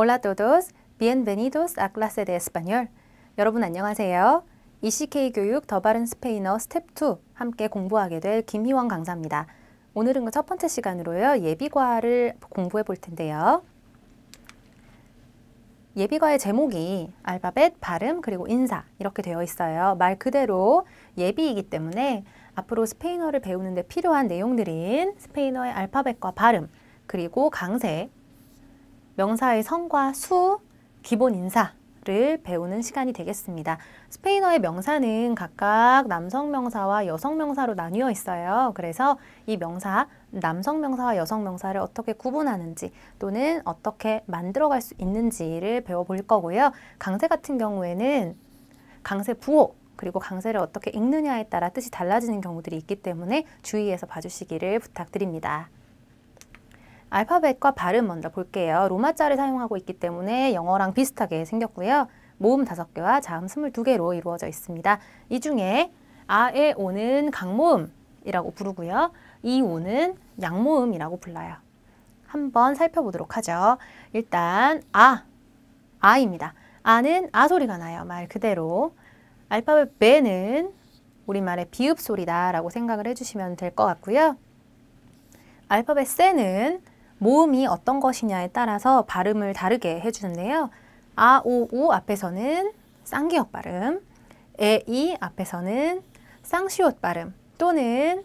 Hola todos, bienvenidos a clase de español. 여러분 안녕하세요. ECK 교육 더 바른 스페인어 스텝 2 함께 공부하게 될 김희원 강사입니다. 오늘은 그 첫 번째 시간으로요. 예비과를 공부해 볼 텐데요. 예비과의 제목이 알파벳, 발음, 그리고 인사 이렇게 되어 있어요. 말 그대로 예비이기 때문에 앞으로 스페인어를 배우는데 필요한 내용들인 스페인어의 알파벳과 발음, 그리고 강세, 명사의 성과 수, 기본 인사를 배우는 시간이 되겠습니다. 스페인어의 명사는 각각 남성 명사와 여성 명사로 나뉘어 있어요. 그래서 이 명사, 남성 명사와 여성 명사를 어떻게 구분하는지 또는 어떻게 만들어갈 수 있는지를 배워볼 거고요. 강세 같은 경우에는 강세 부호, 그리고 강세를 어떻게 읽느냐에 따라 뜻이 달라지는 경우들이 있기 때문에 주의해서 봐주시기를 부탁드립니다. 알파벳과 발음 먼저 볼게요. 로마자를 사용하고 있기 때문에 영어랑 비슷하게 생겼고요. 모음 다섯 개와 자음 스물두 개로 이루어져 있습니다. 이 중에 아에 오는 강모음이라고 부르고요. 이 오는 양모음이라고 불러요. 한번 살펴보도록 하죠. 일단 아, 아입니다. 아는 아 소리가 나요. 말 그대로. 알파벳 배는 우리말의 비읍 소리다라고 생각을 해주시면 될 것 같고요. 알파벳 세는 모음이 어떤 것이냐에 따라서 발음을 다르게 해주는데요. 아, 오, 우 앞에서는 쌍기역 발음, 에, 이 앞에서는 쌍시옷 발음 또는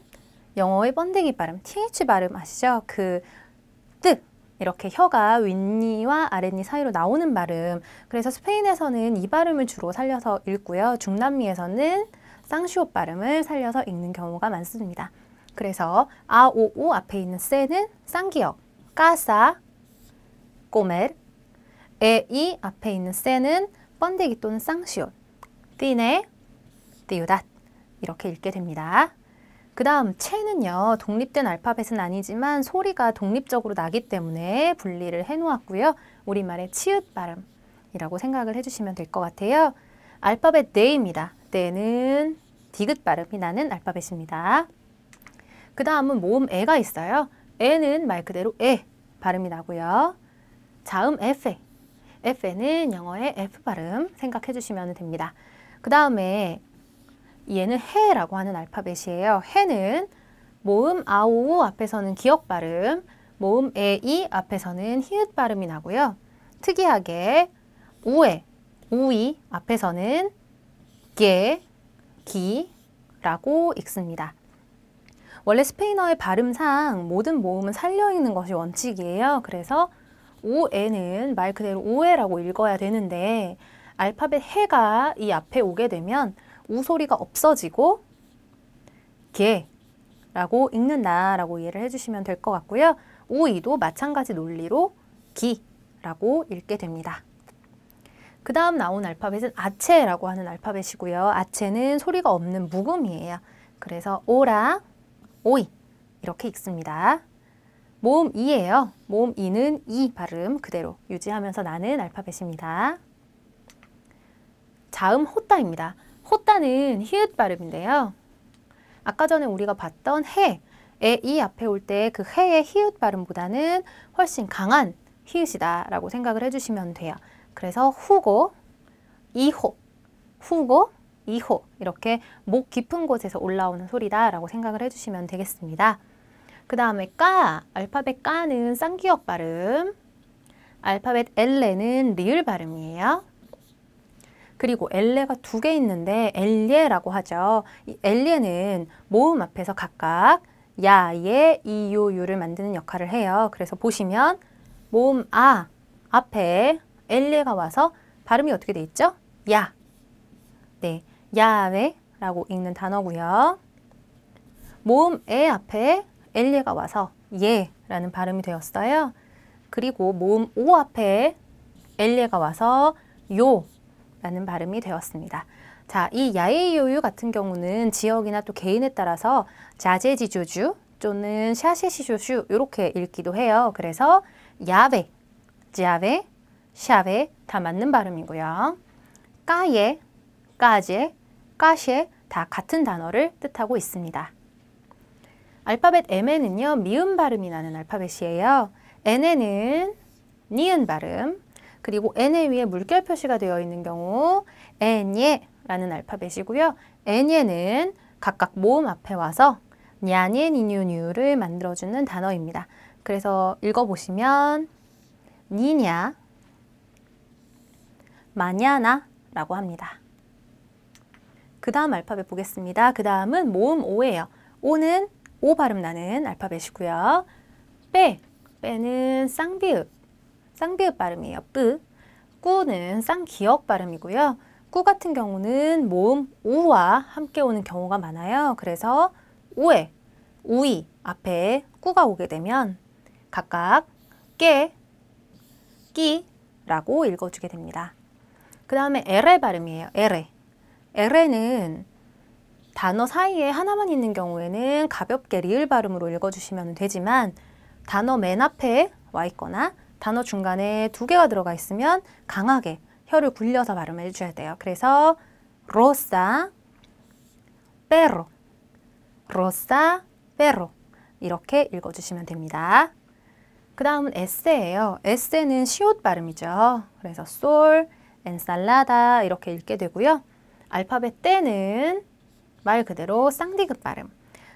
영어의 번데기 발음, th 발음 아시죠? 그 뜻, 이렇게 혀가 윗니와 아랫니 사이로 나오는 발음 그래서 스페인에서는 이 발음을 주로 살려서 읽고요. 중남미에서는 쌍시옷 발음을 살려서 읽는 경우가 많습니다. 그래서 아오오 앞에 있는 세는 쌍기역 casa, comer. 에, 이 앞에 있는 세는 번데기 또는 쌍시옷. 띠네, 띠우닷. 이렇게 읽게 됩니다. 그 다음 체는요. 독립된 알파벳은 아니지만 소리가 독립적으로 나기 때문에 분리를 해놓았고요. 우리말의 치읓 발음이라고 생각을 해주시면 될 것 같아요. 알파벳 네입니다. 네는 디귿 발음이 나는 알파벳입니다. 그 다음은 모음 에가 있어요. 에는 말 그대로 에 발음이 나고요. 자음 에 F에는 영어의 F 발음 생각해 주시면 됩니다. 그 다음에 얘는 해라고 하는 알파벳이에요. 해는 모음 아오 앞에서는 기억 발음, 모음 에이 앞에서는 히읗 발음이 나고요. 특이하게 우에, 우이 앞에서는 게, 기라고 읽습니다. 원래 스페인어의 발음상 모든 모음은 살려 있는 것이 원칙이에요. 그래서 오에는 말 그대로 오해라고 읽어야 되는데 알파벳 해가 이 앞에 오게 되면 우 소리가 없어지고 개라고 읽는다라고 이해를 해주시면 될 것 같고요. 오이도 마찬가지 논리로 기라고 읽게 됩니다. 그 다음 나온 알파벳은 아체라고 하는 알파벳이고요. 아체는 소리가 없는 무음이에요. 그래서 오라, 오이 이렇게 읽습니다. 모음 이예요. 모음 이는 이 발음 그대로 유지하면서 나는 알파벳입니다. 자음 호따입니다. 호따는 히읗 발음인데요. 아까 전에 우리가 봤던 해, 에이 앞에 올 때 그 해의 히읗 발음보다는 훨씬 강한 히읗이다 라고 생각을 해주시면 돼요. 그래서 후고, 이호, 후고, 2호 이렇게 목 깊은 곳에서 올라오는 소리다라고 생각을 해주시면 되겠습니다. 그 다음에 까, 알파벳 까는 쌍기역 발음, 알파벳 엘레는 리을 발음이에요. 그리고 엘레가 두 개 있는데 엘예라고 하죠. 이 엘예는 모음 앞에서 각각 야, 예, 이, 요, 유를 만드는 역할을 해요. 그래서 보시면 모음 아 앞에 엘레가 와서 발음이 어떻게 돼 있죠? 야. 네. 야외라고 읽는 단어고요. 모음 에 앞에 엘리가 와서 예라는 발음이 되었어요. 그리고 모음 오 앞에 엘리가 와서 요라는 발음이 되었습니다. 자, 이 야외 요유 같은 경우는 지역이나 또 개인에 따라서 자제지조주 또는 샤시시조주 이렇게 읽기도 해요. 그래서 야외, 지아 샤웨 다 맞는 발음이고요. 까예, 까제, 까시에 다 같은 단어를 뜻하고 있습니다. 알파벳 MN은요, 미음 발음이 나는 알파벳이에요. NN은 니은 발음, 그리고 N에 위에 물결 표시가 되어 있는 경우 N예라는 알파벳이고요. N예는 각각 모음 앞에 와서 냐니니뉴뉴를 만들어주는 단어입니다. 그래서 읽어보시면 니냐, 마냐나라고 합니다. 그 다음 알파벳 보겠습니다. 그 다음은 모음 오예요. 오는 오 발음 나는 알파벳이고요. 빼, 빼는 쌍비읍, 쌍비읍 발음이에요. 뿌. 꾸는 쌍기역 발음이고요. 꾸 같은 경우는 모음 우와 함께 오는 경우가 많아요. 그래서 우에, 우이 앞에 꾸가 오게 되면 각각 깨, 끼라고 읽어주게 됩니다. 그 다음에 에레 발음이에요. 에레. 엘 n 는 단어 사이에 하나만 있는 경우에는 가볍게 리을 발음으로 읽어주시면 되지만 단어 맨 앞에 와 있거나 단어 중간에 두 개가 들어가 있으면 강하게 혀를 굴려서 발음을 해줘야 돼요. 그래서 로사 s 로 로사 r 로 이렇게 읽어주시면 됩니다. 그 다음은 에세예요. 에세는 시옷 발음이죠. 그래서 솔, 엔살라다 이렇게 읽게 되고요. 알파벳 때는 말 그대로 쌍디귿 그 발음.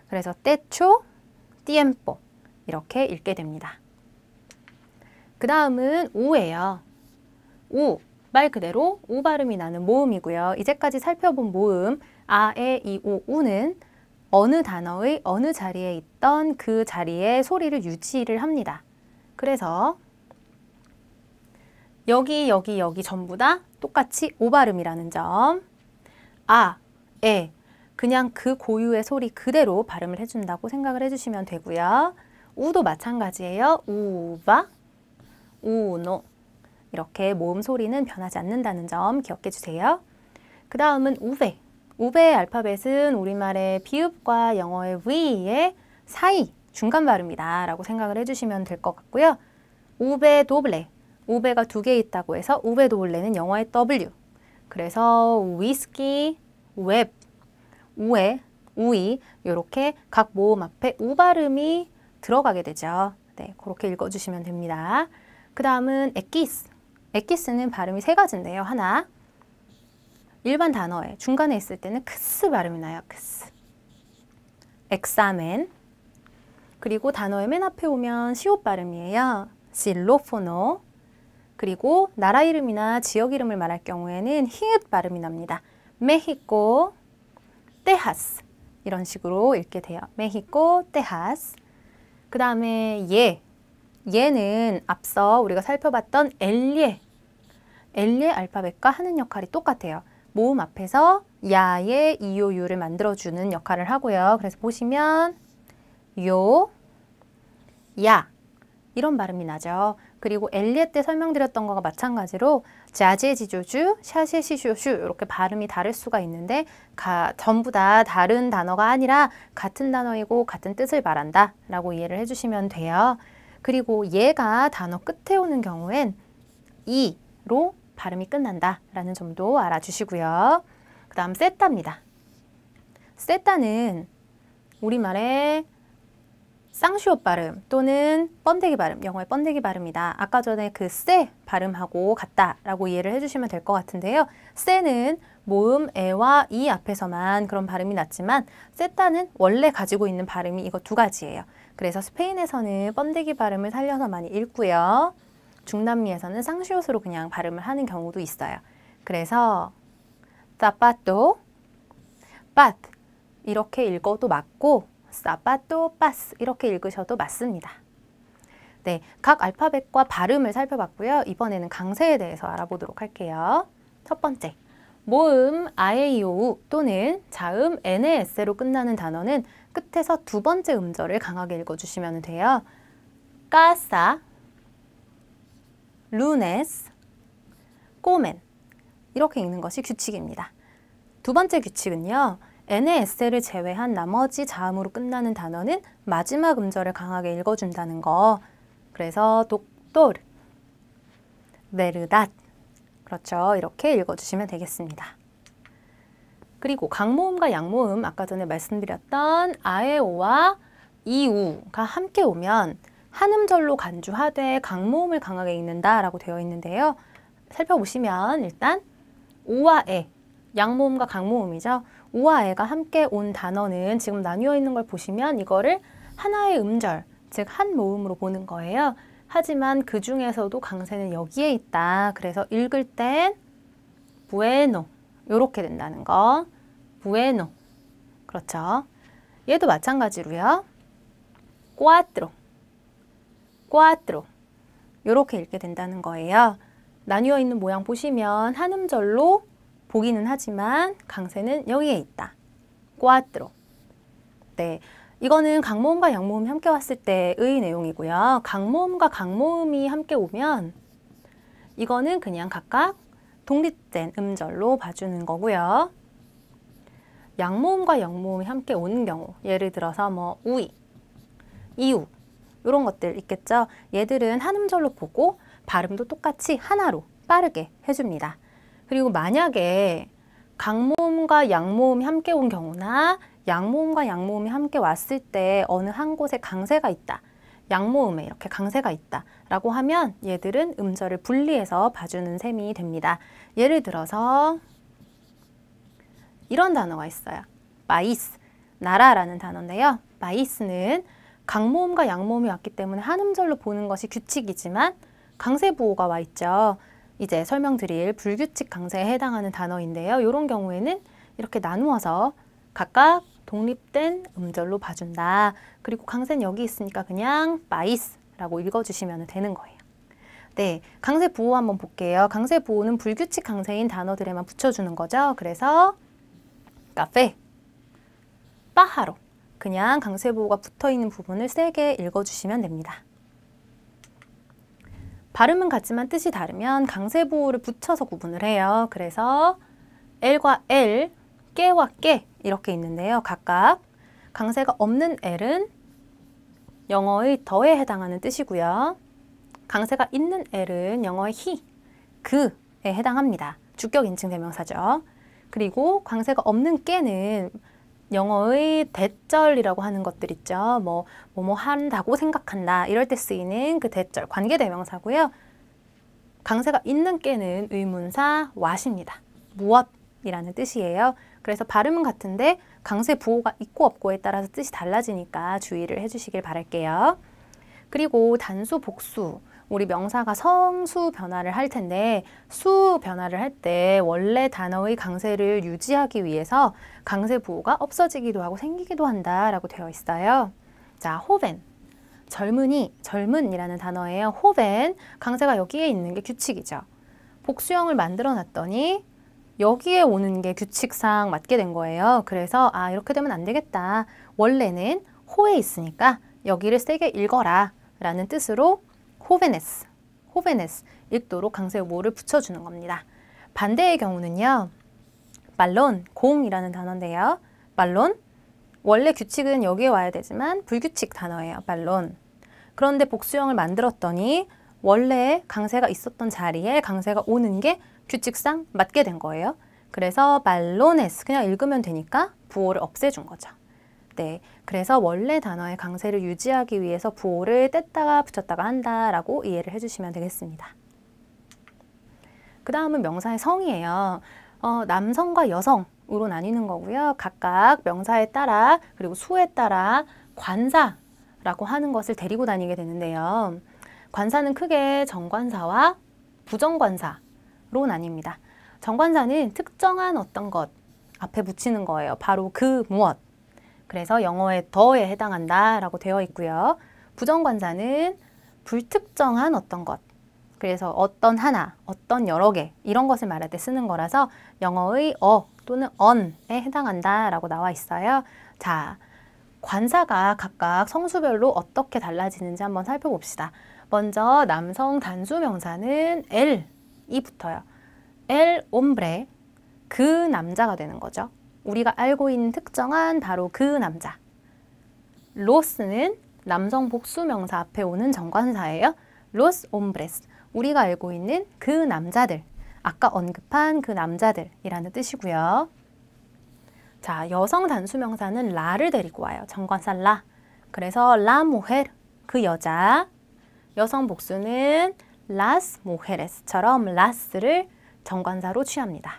그래서 때초, 띠엠뽀 이렇게 읽게 됩니다. 그 다음은 우예요. 우, 말 그대로 우 발음이 나는 모음이고요. 이제까지 살펴본 모음 아, 에, 이, 오, 우는 어느 단어의 어느 자리에 있던 그 자리에 소리를 유지를 합니다. 그래서 여기, 여기, 여기 전부 다 똑같이 오 발음이라는 점 아, 에 예. 그냥 그 고유의 소리 그대로 발음을 해준다고 생각을 해주시면 되고요. 우도 마찬가지예요. 우바, 우노 이렇게 모음 소리는 변하지 않는다는 점 기억해 주세요. 그 다음은 우베. 우베의 알파벳은 우리말의 비읍과 영어의 V의 사이, 중간 발음이다 라고 생각을 해주시면 될 것 같고요. 우베 도블레. 우베가 두 개 있다고 해서 우베 도블레는 영어의 W, 그래서 위스키, 웹, 우에, 우이 이렇게 각 모음 앞에 우 발음이 들어가게 되죠. 네, 그렇게 읽어주시면 됩니다. 그 다음은 에키스. 에키스는 발음이 세 가지인데요. 하나, 일반 단어에 중간에 있을 때는 크스 발음이 나요. 크스. 엑사멘. 그리고 단어의 맨 앞에 오면 시옷 발음이에요. 실로포노. 그리고 나라 이름이나 지역 이름을 말할 경우에는 히읗 발음이 납니다. 메히코, 테하스 이런 식으로 읽게 돼요. 메히코, 테하스 그 다음에 예, 얘는 앞서 우리가 살펴봤던 엘리에 엘리에 알파벳과 하는 역할이 똑같아요. 모음 앞에서 야의 이오유를 만들어주는 역할을 하고요. 그래서 보시면 요, 야 이런 발음이 나죠. 그리고 엘리에 때 설명드렸던 거와 마찬가지로 자제지조주, 샤셰시쇼슈 이렇게 발음이 다를 수가 있는데 가, 전부 다 다른 단어가 아니라 같은 단어이고 같은 뜻을 말한다 라고 이해를 해주시면 돼요. 그리고 얘가 단어 끝에 오는 경우엔 이로 발음이 끝난다 라는 점도 알아주시고요. 그 다음 세따입니다. 세따는 우리말에 쌍시옷 발음 또는 번데기 발음, 영어의 번데기 발음이다. 아까 전에 그 쎄 발음하고 같다라고 이해를 해주시면 될 것 같은데요. 쎄는 모음 에와 이 앞에서만 그런 발음이 났지만 쎄다는 원래 가지고 있는 발음이 이거 두 가지예요. 그래서 스페인에서는 번데기 발음을 살려서 많이 읽고요. 중남미에서는 쌍시옷으로 그냥 발음을 하는 경우도 있어요. 그래서 z 빠 p 빠 t 이렇게 읽어도 맞고 사파또 파스 이렇게 읽으셔도 맞습니다. 네, 각 알파벳과 발음을 살펴봤고요. 이번에는 강세에 대해서 알아보도록 할게요. 첫 번째, 모음 아에이오우 또는 자음 NAS로 끝나는 단어는 끝에서 두 번째 음절을 강하게 읽어주시면 돼요. 까사, 루네스, 꼬맨 이렇게 읽는 것이 규칙입니다. 두 번째 규칙은요. NAS를 제외한 나머지 자음으로 끝나는 단어는 마지막 음절을 강하게 읽어준다는 거. 그래서 독돌, 메르닷 그렇죠. 이렇게 읽어주시면 되겠습니다. 그리고 강모음과 양모음, 아까 전에 말씀드렸던 아에오와 이우가 함께 오면 한 음절로 간주하되 강모음을 강하게 읽는다라고 되어 있는데요. 살펴보시면 일단 오와 에, 양모음과 강모음이죠. 우와 애가 함께 온 단어는 지금 나뉘어 있는 걸 보시면 이거를 하나의 음절, 즉 한 모음으로 보는 거예요. 하지만 그 중에서도 강세는 여기에 있다. 그래서 읽을 땐 부에노 이렇게 된다는 거. 부에노 그렇죠. 얘도 마찬가지로요. 꼬아트로 꼬아트로 이렇게 읽게 된다는 거예요. 나뉘어 있는 모양 보시면 한 음절로 보기는 하지만 강세는 여기에 있다. 꽈아로 네. 이거는 강모음과 양모음이 함께 왔을 때의 내용이고요. 강모음과 강모음이 함께 오면 이거는 그냥 각각 독립된 음절로 봐주는 거고요. 양모음과 영모음이 함께 오는 경우 예를 들어서 뭐 우이, 이우 이런 것들 있겠죠. 얘들은 한 음절로 보고 발음도 똑같이 하나로 빠르게 해줍니다. 그리고 만약에 강모음과 양모음이 함께 온 경우나 양모음과 양모음이 함께 왔을 때 어느 한 곳에 강세가 있다. 양모음에 이렇게 강세가 있다 라고 하면 얘들은 음절을 분리해서 봐주는 셈이 됩니다. 예를 들어서 이런 단어가 있어요. 마이스, 나라라는 단어인데요. 마이스는 강모음과 양모음이 왔기 때문에 한 음절로 보는 것이 규칙이지만 강세 부호가 와 있죠. 이제 설명드릴 불규칙 강세에 해당하는 단어인데요. 이런 경우에는 이렇게 나누어서 각각 독립된 음절로 봐준다. 그리고 강세는 여기 있으니까 그냥 마이스라고 읽어주시면 되는 거예요. 네, 강세 부호 한번 볼게요. 강세 부호는 불규칙 강세인 단어들에만 붙여주는 거죠. 그래서 카페, 바하로 그냥 강세 부호가 붙어있는 부분을 세게 읽어주시면 됩니다. 발음은 같지만 뜻이 다르면 강세 보호를 붙여서 구분을 해요. 그래서 L과 L, 깨와 깨 이렇게 있는데요. 각각 강세가 없는 L은 영어의 더에 해당하는 뜻이고요. 강세가 있는 L은 영어의 히, 그에 해당합니다. 주격 인칭 대명사죠. 그리고 강세가 없는 깨는 영어의 대절이라고 하는 것들 있죠. 뭐, 뭐뭐 한다고 생각한다. 이럴 때 쓰이는 그 대절, 관계대명사고요. 강세가 있는 깨는 의문사 왓입니다. 무엇이라는 뜻이에요. 그래서 발음은 같은데 강세 부호가 있고 없고에 따라서 뜻이 달라지니까 주의를 해주시길 바랄게요. 그리고 단수 복수. 우리 명사가 성수 변화를 할 텐데 수 변화를 할 때 원래 단어의 강세를 유지하기 위해서 강세 부호가 없어지기도 하고 생기기도 한다라고 되어 있어요. 자, 호벤. 젊은이, 젊은이라는 단어예요. 호벤, 강세가 여기에 있는 게 규칙이죠. 복수형을 만들어 놨더니 여기에 오는 게 규칙상 맞게 된 거예요. 그래서 아 이렇게 되면 안 되겠다. 원래는 호에 있으니까 여기를 세게 읽어라 라는 뜻으로 호베네스, 호베네스 읽도록 강세음를 붙여주는 겁니다. 반대의 경우는요. 말론, 공이라는 단어인데요. 말론, 원래 규칙은 여기에 와야 되지만 불규칙 단어예요. 말론. 그런데 복수형을 만들었더니 원래 강세가 있었던 자리에 강세가 오는 게 규칙상 맞게 된 거예요. 그래서 말론에스 그냥 읽으면 되니까 부호를 없애준 거죠. 네, 그래서 원래 단어의 강세를 유지하기 위해서 부호를 뗐다가 붙였다가 한다라고 이해를 해주시면 되겠습니다. 그 다음은 명사의 성이에요. 어, 남성과 여성으로 나뉘는 거고요. 각각 명사에 따라 그리고 수에 따라 관사라고 하는 것을 데리고 다니게 되는데요. 관사는 크게 정관사와 부정관사로 나뉩니다. 정관사는 특정한 어떤 것 앞에 붙이는 거예요. 바로 그 무엇. 그래서 영어의 더에 해당한다라고 되어 있고요. 부정관사는 불특정한 어떤 것, 그래서 어떤 하나, 어떤 여러 개 이런 것을 말할 때 쓰는 거라서 영어의 어 또는 on에 해당한다라고 나와 있어요. 자, 관사가 각각 성수별로 어떻게 달라지는지 한번 살펴봅시다. 먼저 남성 단수 명사는 L이 붙어요. El hombre, 그 남자가 되는 거죠. 우리가 알고 있는 특정한 바로 그 남자. 로스는 남성 복수명사 앞에 오는 정관사예요. 로스 옴브레스. 우리가 알고 있는 그 남자들. 아까 언급한 그 남자들이라는 뜻이고요. 자, 여성 단수명사는 라를 데리고 와요. 정관사 라. 그래서 라 모헤르, 그 여자. 여성 복수는 라스 모헤레스처럼라스를 정관사로 취합니다.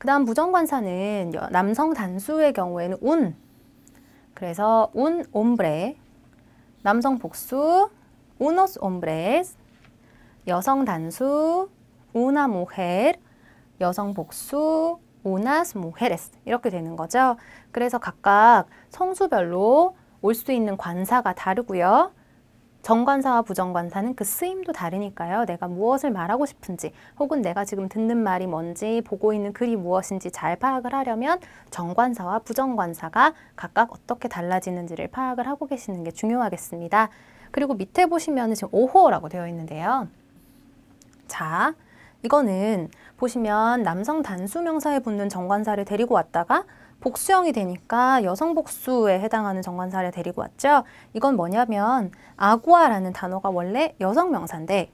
그 다음 부정관사는 남성 단수의 경우에는 운 그래서 운 옴브레 남성 복수 u n 스 옴브레스. 여성 단수 u 나 모헬. 여성 복수 u 나스모 m 레스 이렇게 되는 거죠. 그래서 각각 성수별로 올 수 있는 관사가 다르고요. 정관사와 부정관사는 그 쓰임도 다르니까요. 내가 무엇을 말하고 싶은지 혹은 내가 지금 듣는 말이 뭔지 보고 있는 글이 무엇인지 잘 파악을 하려면 정관사와 부정관사가 각각 어떻게 달라지는지를 파악을 하고 계시는 게 중요하겠습니다. 그리고 밑에 보시면 지금 5호라고 되어 있는데요. 자, 이거는 보시면 남성 단수 명사에 붙는 정관사를 데리고 왔다가 복수형이 되니까 여성 복수에 해당하는 정관사를 데리고 왔죠. 이건 뭐냐면 아구아라는 단어가 원래 여성 명사인데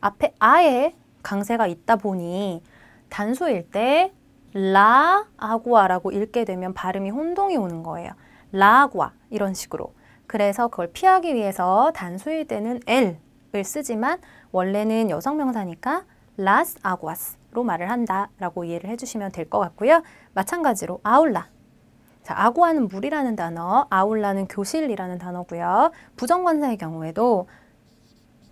앞에 아에 강세가 있다 보니 단수일 때 라, 아구아라고 읽게 되면 발음이 혼동이 오는 거예요. 라구아 이런 식으로. 그래서 그걸 피하기 위해서 단수일 때는 엘을 쓰지만 원래는 여성 명사니까 las aguas로 말을 한다라고 이해를 해주시면 될 것 같고요. 마찬가지로 아울라. 자, 아구아는 물이라는 단어, 아울라는 교실이라는 단어고요. 부정관사의 경우에도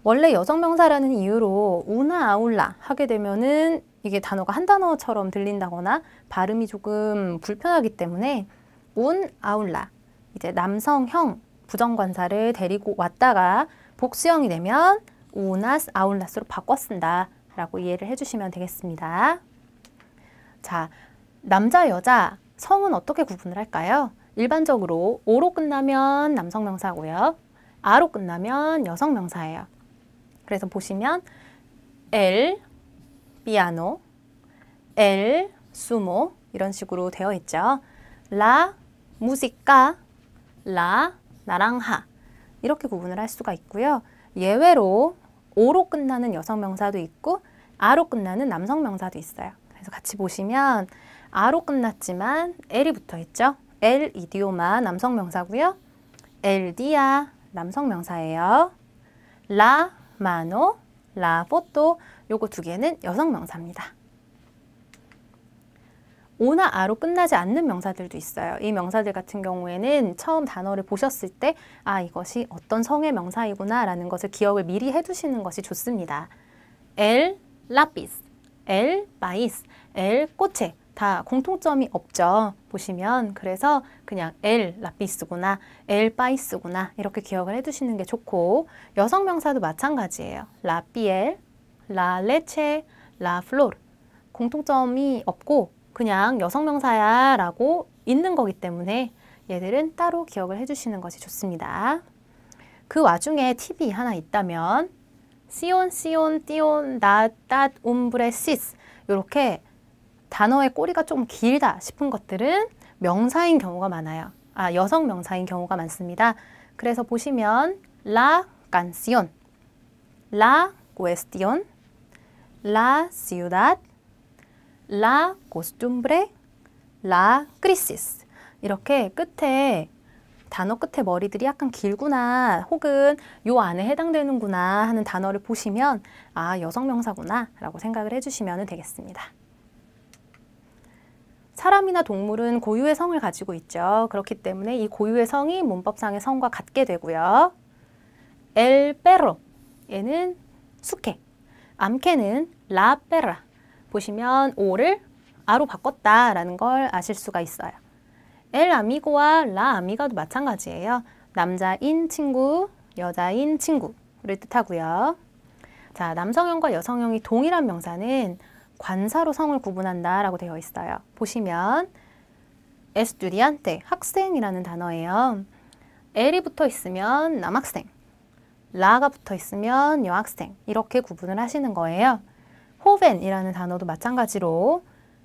원래 여성명사라는 이유로 우나 아울라 하게 되면은 이게 단어가 한 단어처럼 들린다거나 발음이 조금 불편하기 때문에 운 아울라 이제 남성형 부정관사를 데리고 왔다가 복수형이 되면 우나스 아울라스로 바꿔 쓴다. 라고 이해를 해주시면 되겠습니다. 자, 남자, 여자, 성은 어떻게 구분을 할까요? 일반적으로 오로 끝나면 남성 명사고요. 아로 끝나면 여성 명사예요. 그래서 보시면 엘, 피아노, 엘, 수모 이런 식으로 되어 있죠. 라, 무지까, 라, 나랑 하 이렇게 구분을 할 수가 있고요. 예외로 오로 끝나는 여성 명사도 있고 아로 끝나는 남성 명사도 있어요. 그래서 같이 보시면 아로 끝났지만 엘이 붙어 있죠. 엘 이디오마 남성 명사고요. 엘디아 남성 명사예요. 라 마노 라 포토 요거 두 개는 여성 명사입니다. 오나 아로 끝나지 않는 명사들도 있어요. 이 명사들 같은 경우에는 처음 단어를 보셨을 때 아, 이것이 어떤 성의 명사이구나 라는 것을 기억을 미리 해두시는 것이 좋습니다. 엘, 라피스, 엘 마이스, 엘 꽃에 다 공통점이 없죠. 보시면 그래서 그냥 엘 라피스구나, 엘바이스구나 이렇게 기억을 해두시는 게 좋고 여성 명사도 마찬가지예요. 라피엘, 라레체, 라플로르 공통점이 없고 그냥 여성 명사야 라고 있는 거기 때문에 얘들은 따로 기억을 해주시는 것이 좋습니다. 그 와중에 팁이 하나 있다면 시온, 시온, 띠온, 나따, 움브레, 시스 이렇게 단어의 꼬리가 좀 길다 싶은 것들은 명사인 경우가 많아요. 아, 여성 명사인 경우가 많습니다. 그래서 보시면 라 c a 온 라, i 에스 l 온 라, u e 닷 라, i 스 n 브레 라, 크리시스 이렇게 끝에 단어 끝에 머리들이 약간 길구나 혹은 요 안에 해당되는구나 하는 단어를 보시면 아 여성 명사구나 라고 생각을 해주시면 되겠습니다. 사람이나 동물은 고유의 성을 가지고 있죠. 그렇기 때문에 이 고유의 성이 문법상의 성과 같게 되고요. 엘 빼로 얘는 숙해 암캐는 라 빼라 보시면 오를 아로 바꿨다라는 걸 아실 수가 있어요. 엘 아미고와 라 아미가도 마찬가지예요. 남자인 친구, 여자인 친구를 뜻하고요. 자, 남성형과 여성형이 동일한 명사는 관사로 성을 구분한다 라고 되어 있어요. 보시면 에스튜디안테, 학생이라는 단어예요. 엘이 붙어 있으면 남학생, 라가 붙어 있으면 여학생 이렇게 구분을 하시는 거예요. 호벤이라는 단어도 마찬가지로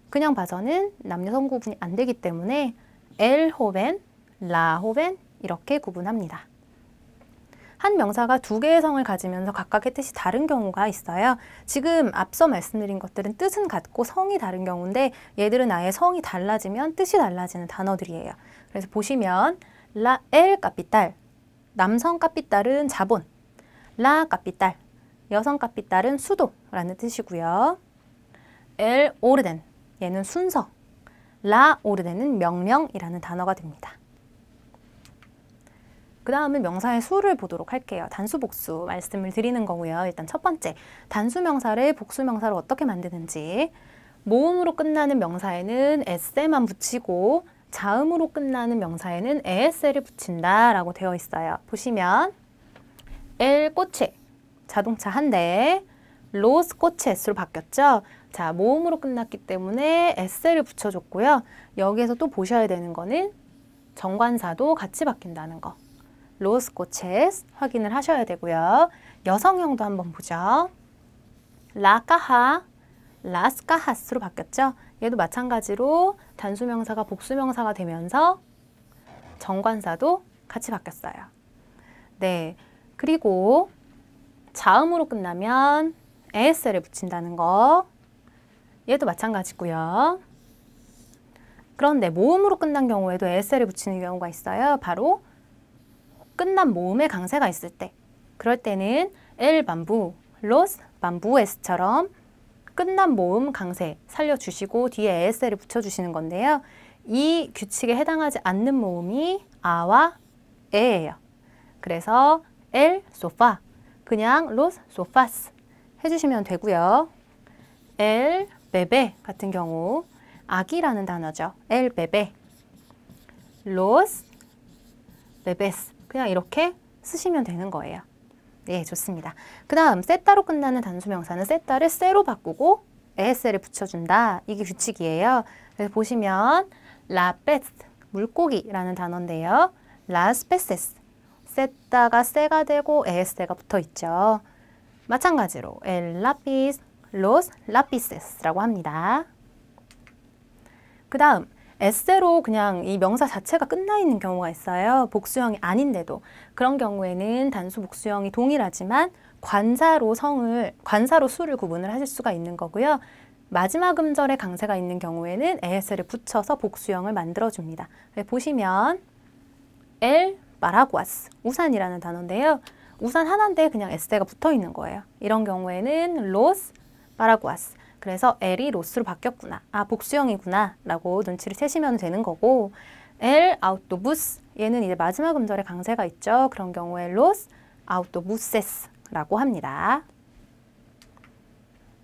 그냥 봐서는 남녀 성 구분이 안 되기 때문에 엘호벤, 라호벤 이렇게 구분합니다. 한 명사가 두 개의 성을 가지면서 각각의 뜻이 다른 경우가 있어요. 지금 앞서 말씀드린 것들은 뜻은 같고 성이 다른 경우인데 얘들은 아예 성이 달라지면 뜻이 달라지는 단어들이에요. 그래서 보시면 라 엘 카피탈 남성 카피탈은 자본 라 카피탈 여성 카피탈은 수도라는 뜻이고요. 엘 오르덴 얘는 순서 라오르내는 명령이라는 단어가 됩니다. 그 다음은 명사의 수를 보도록 할게요. 단수, 복수 말씀을 드리는 거고요. 일단 첫 번째, 단수 명사를 복수 명사로 어떻게 만드는지 모음으로 끝나는 명사에는 s만 붙이고 자음으로 끝나는 명사에는 as를 붙인다 라고 되어 있어요. 보시면 l 꽃에 자동차 한 대, 로스 꽃에 s로 바뀌었죠? 자, 모음으로 끝났기 때문에 에세를 붙여줬고요. 여기에서 또 보셔야 되는 거는 정관사도 같이 바뀐다는 거. 로스 코체스 확인을 하셔야 되고요. 여성형도 한번 보죠. 라카하, 라스카하스로 바뀌었죠. 얘도 마찬가지로 단수명사가 복수명사가 되면서 정관사도 같이 바뀌었어요. 네, 그리고 자음으로 끝나면 에스를 붙인다는 거 얘도 마찬가지고요. 그런데 모음으로 끝난 경우에도 s 를 붙이는 경우가 있어요. 바로 끝난 모음의 강세가 있을 때. 그럴 때는 엘 반부, 로스 반부 S처럼 끝난 모음 강세 살려주시고 뒤에 a s 를 붙여주시는 건데요. 이 규칙에 해당하지 않는 모음이 아와 에예요. 그래서 엘 소파, 그냥 로스 소파스 해주시면 되고요. 엘 베베 같은 경우 아기라는 단어죠. 엘 베베. 로스 베베스. 그냥 이렇게 쓰시면 되는 거예요. 네, 좋습니다. 그 다음, 세따로 끝나는 단수명사는 세따를 세로 바꾸고 에셀을 붙여준다. 이게 규칙이에요. 그래서 보시면 라 베스, 물고기라는 단어인데요. 라스 베세스, 세따가 세가 되고 에세가 붙어있죠. 마찬가지로 엘라피스, los lápices라고 합니다. 그 다음 에세로 그냥 이 명사 자체가 끝나 있는 경우가 있어요. 복수형이 아닌데도. 그런 경우에는 단수 복수형이 동일하지만 관사로 성을, 관사로 수를 구분을 하실 수가 있는 거고요. 마지막 음절에 강세가 있는 경우에는 에세를 붙여서 복수형을 만들어줍니다. 네, 보시면 엘 마라구아스, 우산이라는 단어인데요. 우산 하나인데 그냥 에세가 붙어 있는 거예요. 이런 경우에는 los 빠라구아스. 그래서 L이 로스로 바뀌었구나. 아, 복수형이구나. 라고 눈치를 채시면 되는 거고 L 아웃도부스. 얘는 이제 마지막 음절에 강세가 있죠. 그런 경우에 로스 아웃도부세스라고 합니다.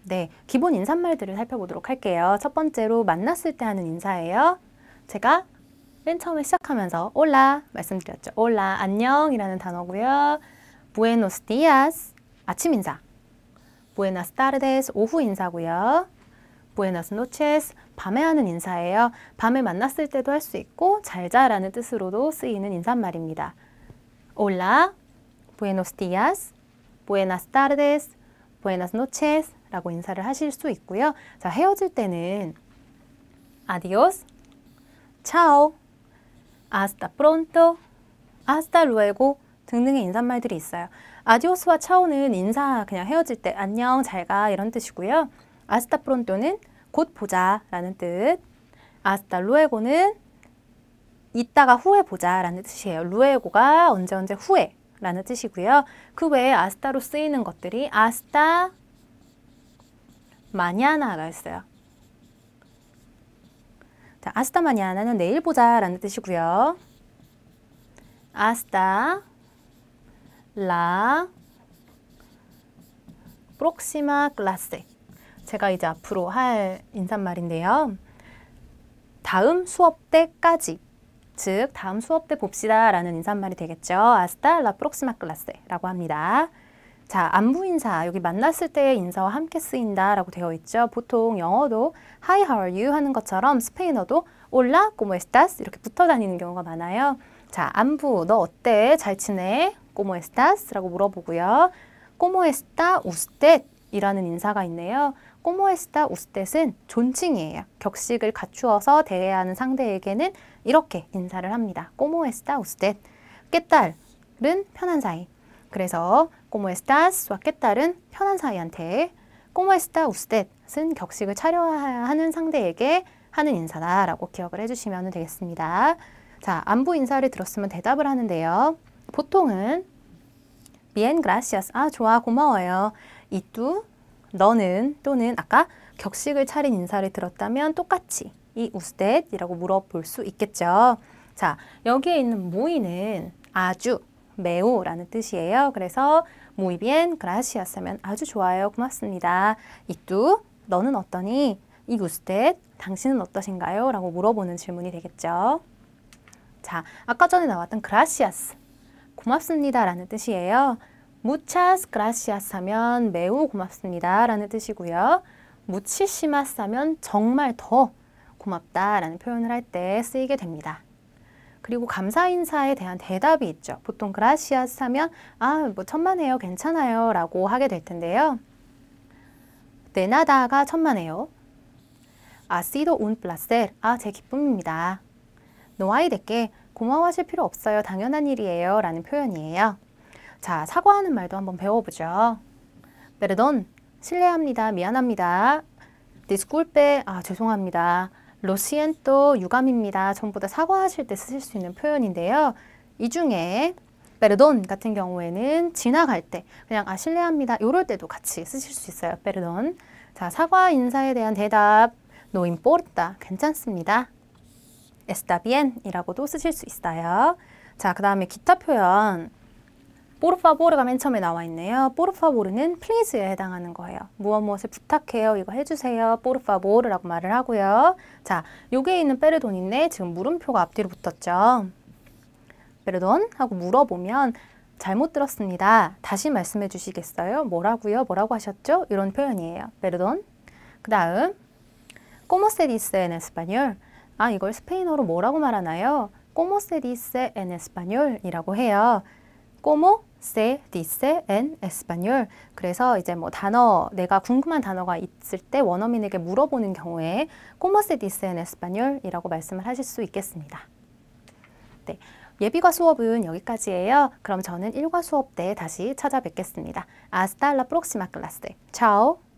네, 기본 인사말들을 살펴보도록 할게요. 첫 번째로 만났을 때 하는 인사예요. 제가 맨 처음에 시작하면서 올라 말씀드렸죠. 올라 안녕이라는 단어고요. 부에노스 디아스 아침 인사 Buenas tardes, 오후 인사고요. Buenas noches, 밤에 하는 인사예요. 밤에 만났을 때도 할 수 있고 잘 자라는 뜻으로도 쓰이는 인사말입니다. Hola, buenos días, buenas tardes, buenas noches 라고 인사를 하실 수 있고요. 자, 헤어질 때는 adios, chao, hasta pronto, hasta luego 등등의 인사말들이 있어요. 아디오스와 차오는 인사 그냥 헤어질 때 안녕 잘 가 이런 뜻이고요. 아스타 프론토는 곧 보자 라는 뜻. 아스타 루에고는 이따가 후에 보자 라는 뜻이에요. 루에고가 언제 언제 후에 라는 뜻이고요. 그 외에 아스타로 쓰이는 것들이 아스타 마냐나가 있어요. 자, 아스타 마냐나는 내일 보자 라는 뜻이고요. 아스타 라 프록시마 클라세 제가 이제 앞으로 할 인사말인데요. 다음 수업 때까지 즉 다음 수업 때 봅시다 라는 인사말이 되겠죠. 아스타 라 프록시마 클라세 라고 합니다. 자, 안부 인사, 여기 만났을 때의 인사와 함께 쓰인다 라고 되어 있죠. 보통 영어도 Hi, how are you 하는 것처럼 스페인어도 Hola, como estas 이렇게 붙어 다니는 경우가 많아요. 자, 안부, 너 어때? 잘 지내? 꼬모 m o estás? 라고 물어보고요. 꼬모 m o está usted? 이라는 인사가 있네요. 꼬모 m o está usted은 존칭이에요. 격식을 갖추어서 대해 하는 상대에게는 이렇게 인사를 합니다. 꼬모 m o está usted? 깨달은 편한 사이. 그래서 꼬모 m o estas와 깨달은 편한 사이한테 꼬모 m o está usted은 격식을 차려야 하는 상대에게 하는 인사다라고 기억을 해주시면 되겠습니다. 자, 안부 인사를 들었으면 대답을 하는데요. 보통은 bien gracias. 아, 좋아. 고마워요. 이 뚜, 너는 또는 아까 격식을 차린 인사를 들었다면 똑같이 이 우스댓이라고 물어볼 수 있겠죠. 자, 여기에 있는 무이는 아주, 매우라는 뜻이에요. 그래서 muy bien, gracias 하면 아주 좋아요. 고맙습니다. 이 뚜, 너는 어떠니? 이 우스댓, 당신은 어떠신가요? 라고 물어보는 질문이 되겠죠. 자, 아까 전에 나왔던 gracias 고맙습니다 라는 뜻이에요. muchas gracias 하면 매우 고맙습니다 라는 뜻이고요. muchísimas 하면 정말 더 고맙다 라는 표현을 할 때 쓰이게 됩니다. 그리고 감사 인사에 대한 대답이 있죠. 보통 gracias 하면 아, 뭐 천만에요, 괜찮아요 라고 하게 될 텐데요. 내나다가 천만에요. ha sido un placer. 아, 제 기쁨입니다. 노아이 데께 고마워하실 필요 없어요. 당연한 일이에요. 라는 표현이에요. 자, 사과하는 말도 한번 배워보죠. Perdón, 실례합니다. 미안합니다. Disculpe, 아, 죄송합니다. Lo siento, 유감입니다. 전부 다 사과하실 때 쓰실 수 있는 표현인데요. 이 중에 Perdón 같은 경우에는 지나갈 때 그냥 아, 실례합니다. 요럴 때도 같이 쓰실 수 있어요. Perdón. 자, 사과 인사에 대한 대답. No importa, 괜찮습니다. está bien이라고도 쓰실 수 있어요. 자, 그 다음에 기타 표현 por favor가 맨 처음에 나와 있네요. por favor는 please에 해당하는 거예요. 무엇 무엇을 부탁해요. 이거 해주세요. por favor라고 말을 하고요. 자, 여기에 있는 페르돈인데 지금 물음표가 앞뒤로 붙었죠. 페르돈 하고 물어보면 잘못 들었습니다. 다시 말씀해 주시겠어요? 뭐라고요? 뭐라고 하셨죠? 이런 표현이에요. 페르돈. 그 다음, como se dice en español? 아, 이걸 스페인어로 뭐라고 말하나요? como se dice en español이라고 해요. como se dice en español. 그래서 이제 뭐 단어, 내가 궁금한 단어가 있을 때 원어민에게 물어보는 경우에 como se dice en español이라고 말씀을 하실 수 있겠습니다. 네. 예비과 수업은 여기까지예요. 그럼 저는 일과 수업 때 다시 찾아뵙겠습니다. Hasta la próxima clase. Chao.